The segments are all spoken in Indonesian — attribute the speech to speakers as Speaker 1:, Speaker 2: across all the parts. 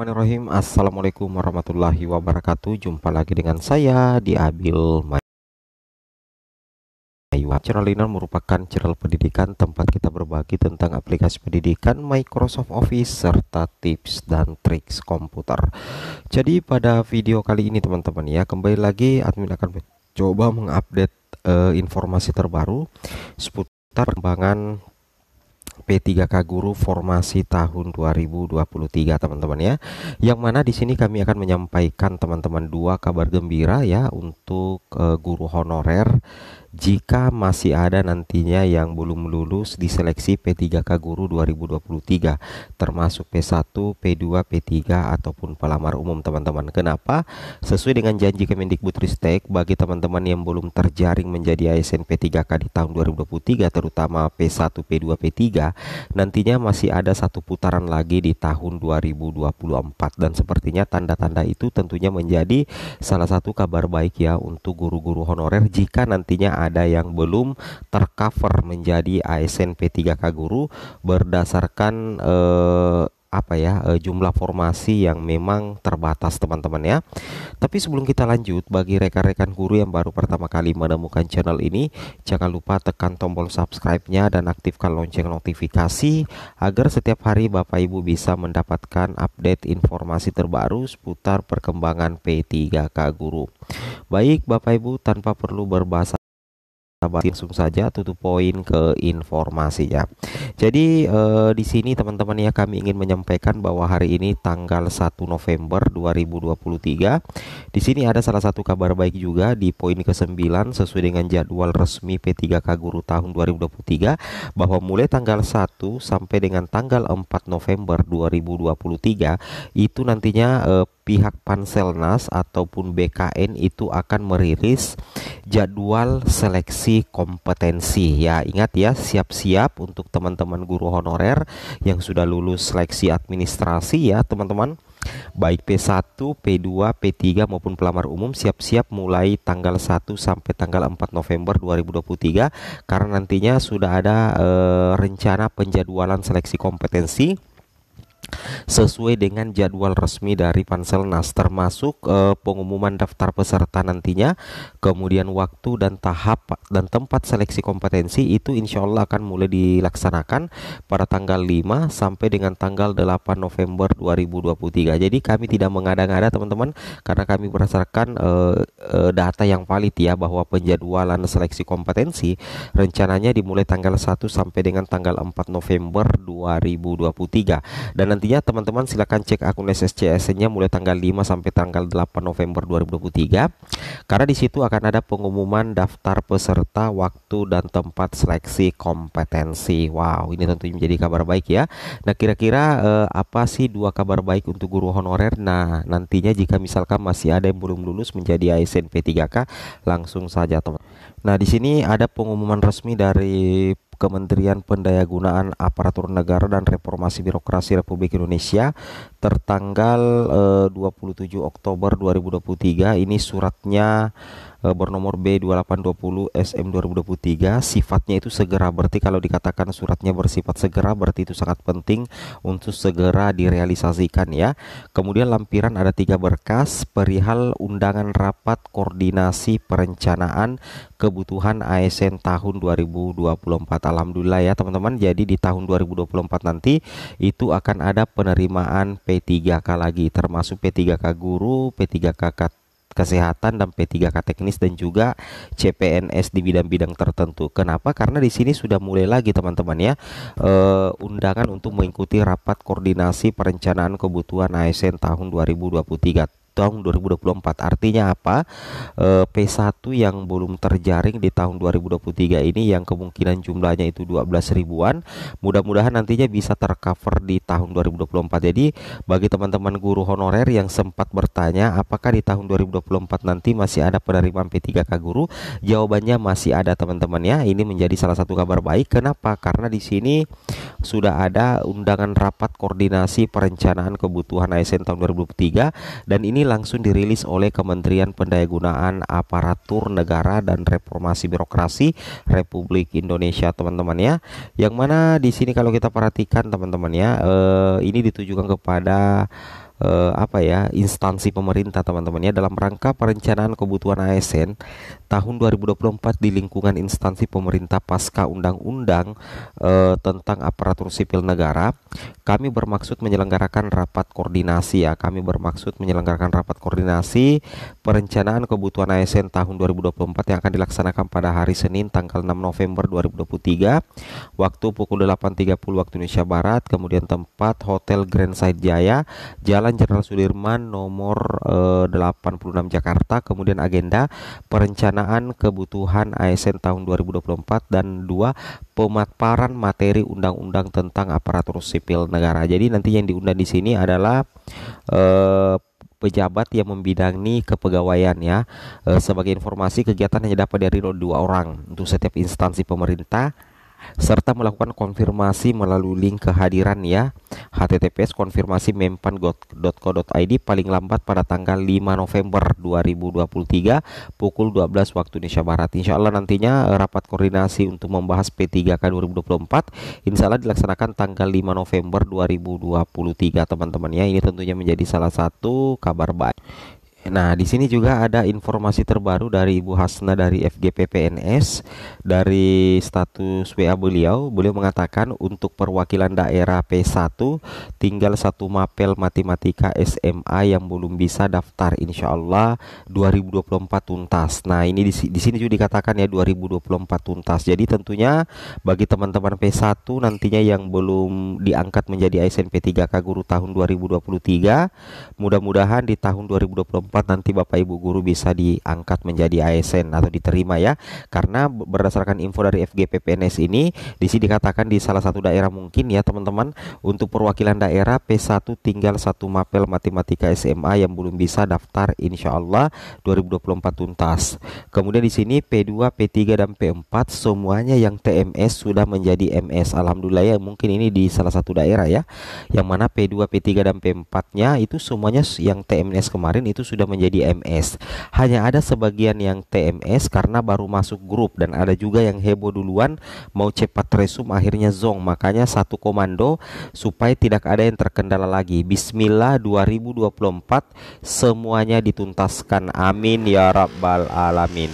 Speaker 1: Bismillahirrahmanirrahim Assalamualaikum warahmatullahi wabarakatuh Jumpa lagi dengan saya di Abil Maywa. Channel ini merupakan channel pendidikan tempat kita berbagi tentang aplikasi pendidikan Microsoft Office serta tips dan triks komputer Jadi pada video kali ini teman-teman ya Kembali lagi admin akan coba mengupdate uh, informasi terbaru seputar perkembangan P3K Guru formasi tahun 2023 teman-teman ya. Yang mana di sini kami akan menyampaikan teman-teman dua kabar gembira ya untuk uh, guru honorer jika masih ada nantinya yang belum lulus di seleksi P3K Guru 2023 termasuk P1, P2, P3 ataupun pelamar umum teman-teman. Kenapa? Sesuai dengan janji Kemendikbudristek bagi teman-teman yang belum terjaring menjadi ASN P3K di tahun 2023 terutama P1, P2, P3 nantinya masih ada satu putaran lagi di tahun 2024 dan sepertinya tanda-tanda itu tentunya menjadi salah satu kabar baik ya untuk guru-guru honorer jika nantinya ada yang belum tercover menjadi ASN P3K guru berdasarkan eh, apa ya eh, jumlah formasi yang memang terbatas teman-teman ya. Tapi sebelum kita lanjut bagi rekan-rekan guru yang baru pertama kali menemukan channel ini, jangan lupa tekan tombol subscribe-nya dan aktifkan lonceng notifikasi agar setiap hari Bapak Ibu bisa mendapatkan update informasi terbaru seputar perkembangan P3K guru. Baik Bapak Ibu tanpa perlu berbahasa sahabat langsung saja tutup poin ke informasi ya. Jadi eh, di sini teman-teman ya kami ingin menyampaikan bahwa hari ini tanggal 1 November 2023 di sini ada salah satu kabar baik juga di poin ke-9 sesuai dengan jadwal resmi P3K Guru tahun 2023 bahwa mulai tanggal 1 sampai dengan tanggal 4 November 2023 itu nantinya eh, pihak Panselnas ataupun BKN itu akan merilis jadwal seleksi Seleksi kompetensi ya ingat ya siap-siap untuk teman-teman guru honorer yang sudah lulus seleksi administrasi ya teman-teman baik P1, P2, P3 maupun pelamar umum siap-siap mulai tanggal 1 sampai tanggal 4 November 2023 karena nantinya sudah ada e, rencana penjadwalan seleksi kompetensi sesuai dengan jadwal resmi dari Panselnas termasuk e, pengumuman daftar peserta nantinya kemudian waktu dan tahap dan tempat seleksi kompetensi itu insya Allah akan mulai dilaksanakan pada tanggal 5 sampai dengan tanggal 8 November 2023 jadi kami tidak mengada-ngada teman-teman karena kami berdasarkan e, e, data yang valid ya bahwa penjadwalan seleksi kompetensi rencananya dimulai tanggal 1 sampai dengan tanggal 4 November 2023 dan nantinya teman-teman silahkan cek akun SSCSN-nya mulai tanggal 5 sampai tanggal 8 November 2023 karena di situ akan ada pengumuman daftar peserta, waktu dan tempat seleksi kompetensi. Wow, ini tentunya menjadi kabar baik ya. Nah, kira-kira eh, apa sih dua kabar baik untuk guru honorer? Nah, nantinya jika misalkan masih ada yang belum lulus menjadi ASN P3K, langsung saja teman. Nah, di sini ada pengumuman resmi dari Kementerian Pendayagunaan Aparatur Negara dan Reformasi Birokrasi Republik Indonesia tertanggal eh, 27 Oktober 2023 ini suratnya Eh, bernomor B2820 SM 2023 sifatnya itu segera berarti kalau dikatakan suratnya bersifat segera berarti itu sangat penting untuk segera direalisasikan ya kemudian lampiran ada tiga berkas perihal undangan rapat koordinasi perencanaan kebutuhan ASN tahun 2024 Alhamdulillah ya teman-teman jadi di tahun 2024 nanti itu akan ada penerimaan P3K lagi termasuk P3K guru, P3K kesehatan dan P3K teknis dan juga CPNS di bidang-bidang tertentu. Kenapa? Karena di sini sudah mulai lagi teman-teman ya uh, undangan untuk mengikuti rapat koordinasi perencanaan kebutuhan ASN tahun 2023 tahun 2024. Artinya apa? E, eh, P1 yang belum terjaring di tahun 2023 ini yang kemungkinan jumlahnya itu 12 ribuan, mudah-mudahan nantinya bisa tercover di tahun 2024. Jadi bagi teman-teman guru honorer yang sempat bertanya apakah di tahun 2024 nanti masih ada penerimaan P3K guru, jawabannya masih ada teman-teman ya. Ini menjadi salah satu kabar baik. Kenapa? Karena di sini sudah ada undangan rapat koordinasi perencanaan kebutuhan ASN tahun 2023 dan ini langsung dirilis oleh Kementerian Pendayagunaan Aparatur Negara dan Reformasi Birokrasi Republik Indonesia teman-teman ya yang mana di sini kalau kita perhatikan teman-teman ya eh, ini ditujukan kepada eh, apa ya instansi pemerintah teman-teman ya dalam rangka perencanaan kebutuhan ASN tahun 2024 di lingkungan instansi pemerintah pasca undang-undang eh, tentang aparatur sipil negara kami bermaksud menyelenggarakan rapat koordinasi ya kami bermaksud menyelenggarakan rapat koordinasi perencanaan kebutuhan ASN tahun 2024 yang akan dilaksanakan pada hari Senin tanggal 6 November 2023 waktu pukul 8.30 waktu Indonesia Barat kemudian tempat Hotel Grand Side Jaya Jalan Jalan Jenderal Sudirman nomor eh, 86 Jakarta, kemudian agenda perencanaan kebutuhan ASN tahun 2024 dan dua pemaparan materi undang-undang tentang aparatur sipil negara. Jadi nanti yang diundang di sini adalah eh, pejabat yang membidangi kepegawaian ya. Eh, sebagai informasi kegiatan hanya dapat dari dua orang untuk setiap instansi pemerintah serta melakukan konfirmasi melalui link kehadiran ya https konfirmasi mempan.co.id paling lambat pada tanggal 5 November 2023 pukul 12 waktu Indonesia Barat Insya Allah nantinya eh, rapat koordinasi untuk membahas P3K 2024 Insya Allah dilaksanakan tanggal 5 November 2023 teman-teman ya ini tentunya menjadi salah satu kabar baik Nah, di sini juga ada informasi terbaru dari Ibu Hasna dari FGPPNS dari status WA beliau. Beliau mengatakan untuk perwakilan daerah P1 tinggal satu mapel matematika SMA yang belum bisa daftar insya Allah 2024 tuntas. Nah, ini di, di sini juga dikatakan ya 2024 tuntas. Jadi tentunya bagi teman-teman P1 nantinya yang belum diangkat menjadi ASN P3K guru tahun 2023, mudah-mudahan di tahun 2024 2024 nanti Bapak Ibu guru bisa diangkat menjadi ASN atau diterima ya. Karena berdasarkan info dari FGPPNS ini di sini dikatakan di salah satu daerah mungkin ya teman-teman untuk perwakilan daerah P1 tinggal satu mapel matematika SMA yang belum bisa daftar insya Allah 2024 tuntas. Kemudian di sini P2, P3 dan P4 semuanya yang TMS sudah menjadi MS. Alhamdulillah ya mungkin ini di salah satu daerah ya. Yang mana P2, P3 dan P4-nya itu semuanya yang TMS kemarin itu sudah sudah menjadi MS. Hanya ada sebagian yang TMS karena baru masuk grup dan ada juga yang heboh duluan mau cepat resume akhirnya zong. Makanya satu komando supaya tidak ada yang terkendala lagi. Bismillah 2024 semuanya dituntaskan. Amin ya rabbal alamin.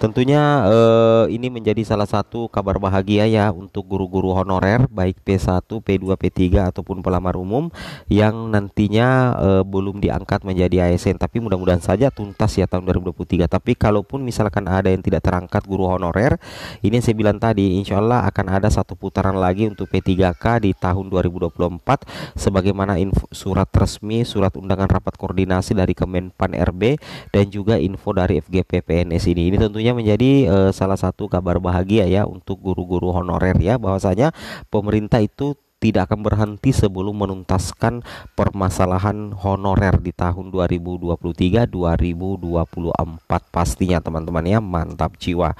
Speaker 1: Tentunya eh, ini menjadi salah satu kabar bahagia ya untuk guru-guru honorer baik P1, P2, P3 ataupun pelamar umum yang nantinya eh, belum diangkat menjadi ASN tapi mudah-mudahan saja tuntas ya tahun 2023. Tapi kalaupun misalkan ada yang tidak terangkat guru honorer, ini yang saya bilang tadi insya Allah akan ada satu putaran lagi untuk P3K di tahun 2024 sebagaimana info, surat resmi, surat undangan rapat koordinasi dari Kemenpan RB dan juga info dari FGP PNS ini. Ini tentunya tentunya menjadi e, salah satu kabar bahagia ya untuk guru-guru honorer ya bahwasanya pemerintah itu tidak akan berhenti sebelum menuntaskan permasalahan honorer di tahun 2023 2024 pastinya teman-teman ya mantap jiwa.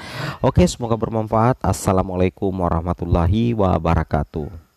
Speaker 1: Oke, semoga bermanfaat. Assalamualaikum warahmatullahi wabarakatuh.